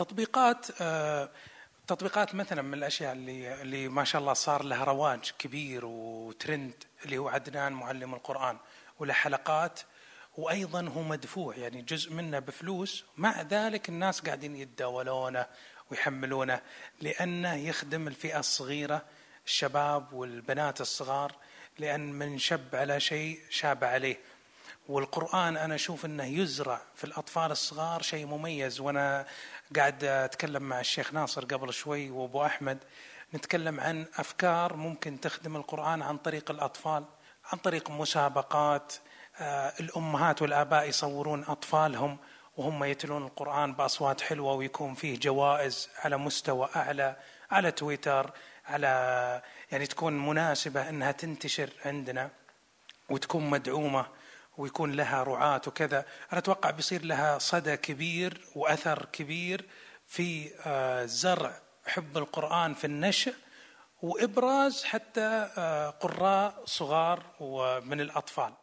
تطبيقات آه، تطبيقات مثلا من الاشياء اللي اللي ما شاء الله صار لها رواج كبير وترند اللي هو عدنان معلم القران وله حلقات وايضا هو مدفوع يعني جزء منه بفلوس مع ذلك الناس قاعدين يتداولونه ويحملونه لانه يخدم الفئه الصغيره الشباب والبنات الصغار لان من شب على شيء شاب عليه والقرآن أنا أشوف أنه يزرع في الأطفال الصغار شيء مميز وأنا قاعد أتكلم مع الشيخ ناصر قبل شوي وأبو أحمد نتكلم عن أفكار ممكن تخدم القرآن عن طريق الأطفال عن طريق مسابقات آه، الأمهات والآباء يصورون أطفالهم وهم يتلون القرآن بأصوات حلوة ويكون فيه جوائز على مستوى أعلى على تويتر على يعني تكون مناسبة أنها تنتشر عندنا وتكون مدعومة ويكون لها رعاة وكذا أنا أتوقع بيصير لها صدى كبير وأثر كبير في آه، زرع حب القرآن في النشأ وإبراز حتى آه، قراء صغار ومن الأطفال